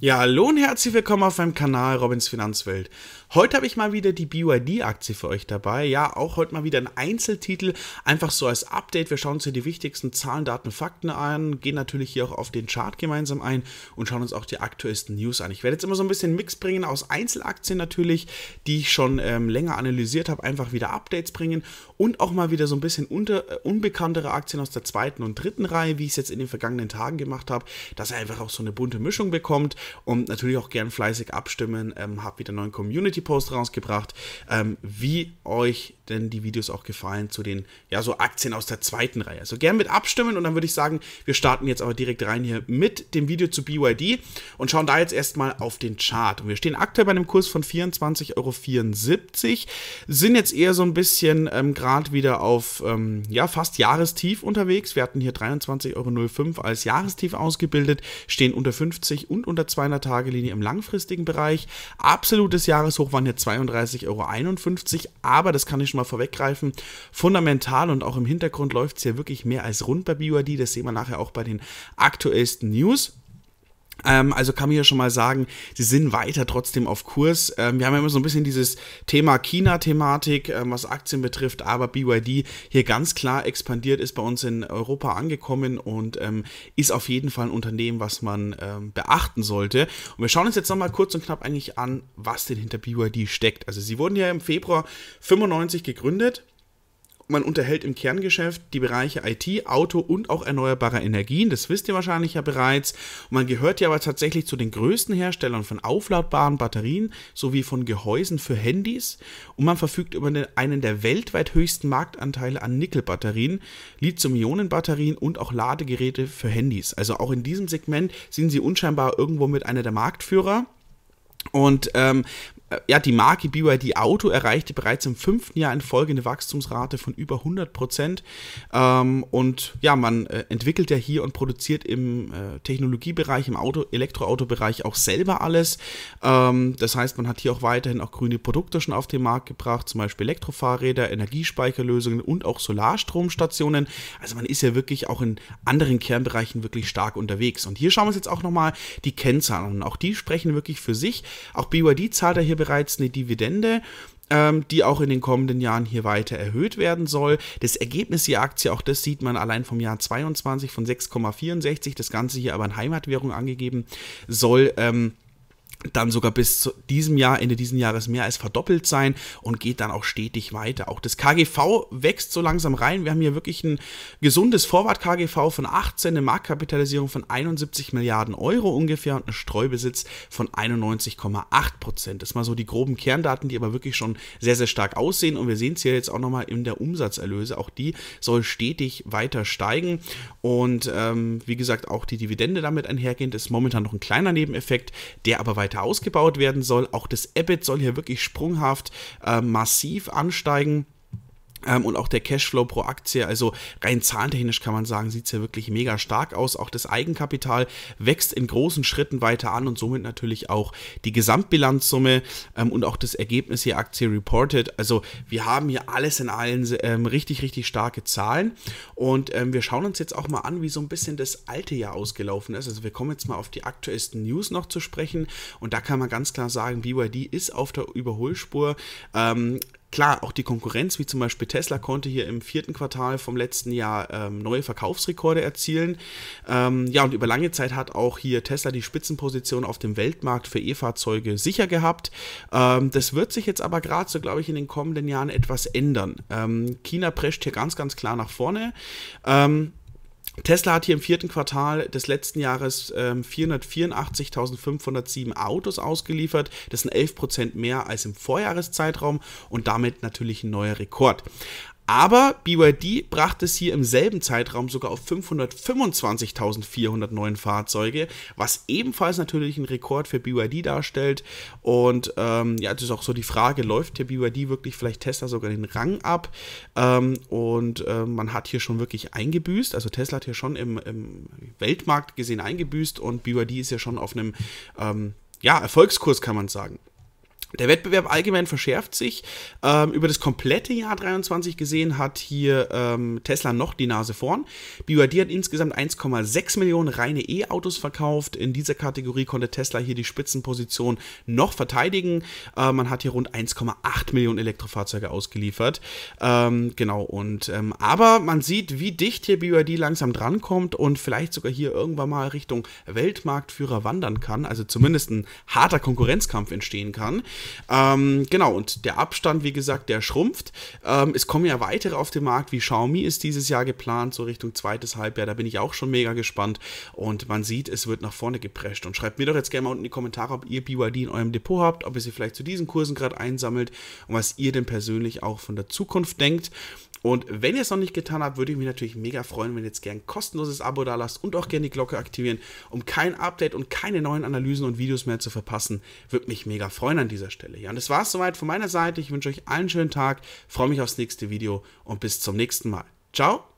Ja, hallo und herzlich willkommen auf meinem Kanal Robins Finanzwelt. Heute habe ich mal wieder die BYD-Aktie für euch dabei. Ja, auch heute mal wieder ein Einzeltitel, einfach so als Update. Wir schauen uns hier die wichtigsten Zahlen, Daten, Fakten an, gehen natürlich hier auch auf den Chart gemeinsam ein und schauen uns auch die aktuellsten News an. Ich werde jetzt immer so ein bisschen Mix bringen aus Einzelaktien natürlich, die ich schon ähm, länger analysiert habe, einfach wieder Updates bringen und auch mal wieder so ein bisschen unter, äh, unbekanntere Aktien aus der zweiten und dritten Reihe, wie ich es jetzt in den vergangenen Tagen gemacht habe, dass ihr einfach auch so eine bunte Mischung bekommt und natürlich auch gern fleißig abstimmen. Ähm, hab wieder einen neuen Community-Post rausgebracht, ähm, wie euch denn die Videos auch gefallen zu den, ja, so Aktien aus der zweiten Reihe. Also gern mit abstimmen und dann würde ich sagen, wir starten jetzt aber direkt rein hier mit dem Video zu BYD und schauen da jetzt erstmal auf den Chart. Und wir stehen aktuell bei einem Kurs von 24,74 Euro, sind jetzt eher so ein bisschen ähm, gerade wieder auf, ähm, ja, fast Jahrestief unterwegs. Wir hatten hier 23,05 Euro als Jahrestief ausgebildet, stehen unter 50 und unter 200 Tage Linie im langfristigen Bereich. Absolutes Jahreshoch waren hier 32,51 Euro, aber das kann ich schon schon mal vorweggreifen. Fundamental und auch im Hintergrund läuft es ja wirklich mehr als rund bei BYD. Das sehen wir nachher auch bei den aktuellsten News. Ähm, also kann man ja schon mal sagen, sie sind weiter trotzdem auf Kurs. Ähm, wir haben ja immer so ein bisschen dieses Thema China-Thematik, ähm, was Aktien betrifft, aber BYD hier ganz klar expandiert, ist bei uns in Europa angekommen und ist auf jeden Fall ein Unternehmen, was man beachten sollte. Und wir schauen uns jetzt nochmal kurz und knapp eigentlich an, was denn hinter BYD steckt. Also sie wurden ja im Februar 95 gegründet man unterhält im Kerngeschäft die Bereiche IT, Auto und auch erneuerbare Energien. Das wisst ihr wahrscheinlich ja bereits. Und man gehört ja aber tatsächlich zu den größten Herstellern von aufladbaren Batterien sowie von Gehäusen für Handys. Und man verfügt über einen der weltweit höchsten Marktanteile an Nickelbatterien, Lithium-Ionen-Batterien und auch Ladegeräte für Handys. Also auch in diesem Segment sind sie unscheinbar irgendwo mit einer der Marktführer. Und ähm, äh, ja, die Marke BYD Auto erreichte bereits im fünften Jahr in Folge eine Wachstumsrate von über 100 Prozent. Ähm, und ja, man äh, entwickelt ja hier und produziert im äh, Technologiebereich, im Auto, Elektroautobereich auch selber alles. Ähm, das heißt, man hat hier auch weiterhin auch grüne Produkte schon auf den Markt gebracht, zum Beispiel Elektrofahrräder, Energiespeicherlösungen und auch Solarstromstationen. Also man ist ja wirklich auch in anderen Kernbereichen wirklich stark unterwegs. Und hier schauen wir uns jetzt auch nochmal die Kennzahlen an. Auch die sprechen wirklich für sich. Auch BYD zahlt da hier bereits eine Dividende ähm, die auch in den kommenden Jahren hier weiter erhöht werden soll. Das Ergebnis der Aktie, auch das sieht man allein vom Jahr 22 von 6,64, das Ganze hier aber in Heimatwährung angegeben, soll ähm, dann sogar bis zu diesem Jahr, Ende dieses Jahres mehr als verdoppelt sein und geht dann auch stetig weiter. Auch das KGV wächst so langsam rein. Wir haben hier wirklich ein gesundes Vorwart-KGV von 18, eine Marktkapitalisierung von 71 Milliarden Euro ungefähr und einen Streubesitz von 91,8 Prozent. Das mal so die groben Kerndaten, die aber wirklich schon sehr, sehr stark aussehen. Und wir sehen es hier jetzt auch nochmal in der Umsatzerlöse. Auch die soll stetig weiter steigen. Und ähm, wie gesagt, auch die Dividende damit einhergehend ist momentan noch ein kleiner Nebeneffekt, der aber weiter weiter ausgebaut werden soll. Auch das EBIT soll hier wirklich sprunghaft äh, massiv ansteigen. Ähm, und auch der Cashflow pro Aktie, also rein zahlentechnisch kann man sagen, sieht es ja wirklich mega stark aus. Auch das Eigenkapital wächst in großen Schritten weiter an und somit natürlich auch die Gesamtbilanzsumme ähm, und auch das Ergebnis hier Aktie reported. Also wir haben hier alles in allen ähm, richtig, richtig starke Zahlen. Und ähm, wir schauen uns jetzt auch mal an, wie so ein bisschen das alte Jahr ausgelaufen ist. Also wir kommen jetzt mal auf die aktuellsten News noch zu sprechen. Und da kann man ganz klar sagen, BYD ist auf der Überholspur. Ähm, Klar, auch die Konkurrenz, wie zum Beispiel Tesla, konnte hier im vierten Quartal vom letzten Jahr ähm, neue Verkaufsrekorde erzielen. Ähm, ja, und über lange Zeit hat auch hier Tesla die Spitzenposition auf dem Weltmarkt für E-Fahrzeuge sicher gehabt. Ähm, das wird sich jetzt aber gerade so, glaube ich, in den kommenden Jahren etwas ändern. Ähm, China prescht hier ganz, ganz klar nach vorne. Ähm, Tesla hat hier im vierten Quartal des letzten Jahres ähm, 484.507 Autos ausgeliefert. Das sind 11% mehr als im Vorjahreszeitraum und damit natürlich ein neuer Rekord. Aber BYD brachte es hier im selben Zeitraum sogar auf 525.409 Fahrzeuge, was ebenfalls natürlich einen Rekord für BYD darstellt. Und ähm, ja, das ist auch so die Frage, läuft hier BYD wirklich vielleicht Tesla sogar den Rang ab? Ähm, und äh, man hat hier schon wirklich eingebüßt. Also Tesla hat hier schon im, im Weltmarkt gesehen eingebüßt und BYD ist ja schon auf einem ähm, ja, Erfolgskurs, kann man sagen. Der Wettbewerb allgemein verschärft sich. Ähm, über das komplette Jahr 23 gesehen hat hier ähm, Tesla noch die Nase vorn. BYD hat insgesamt 1,6 Millionen reine E-Autos verkauft. In dieser Kategorie konnte Tesla hier die Spitzenposition noch verteidigen. Äh, man hat hier rund 1,8 Millionen Elektrofahrzeuge ausgeliefert. Ähm, genau, und ähm, aber man sieht, wie dicht hier BYD langsam drankommt und vielleicht sogar hier irgendwann mal Richtung Weltmarktführer wandern kann. Also zumindest ein harter Konkurrenzkampf entstehen kann. Ähm, genau, und der Abstand, wie gesagt, der schrumpft. Ähm, es kommen ja weitere auf den Markt, wie Xiaomi ist dieses Jahr geplant, so Richtung zweites Halbjahr. Da bin ich auch schon mega gespannt. Und man sieht, es wird nach vorne geprescht. Und schreibt mir doch jetzt gerne mal unten in die Kommentare, ob ihr BYD in eurem Depot habt, ob ihr sie vielleicht zu diesen Kursen gerade einsammelt und was ihr denn persönlich auch von der Zukunft denkt. Und wenn ihr es noch nicht getan habt, würde ich mich natürlich mega freuen, wenn ihr jetzt gern kostenloses Abo da lasst und auch gerne die Glocke aktivieren, um kein Update und keine neuen Analysen und Videos mehr zu verpassen. Würde mich mega freuen an dieser Stelle. Ja, und das war es soweit von meiner Seite. Ich wünsche euch allen einen schönen Tag, freue mich aufs nächste Video und bis zum nächsten Mal. Ciao!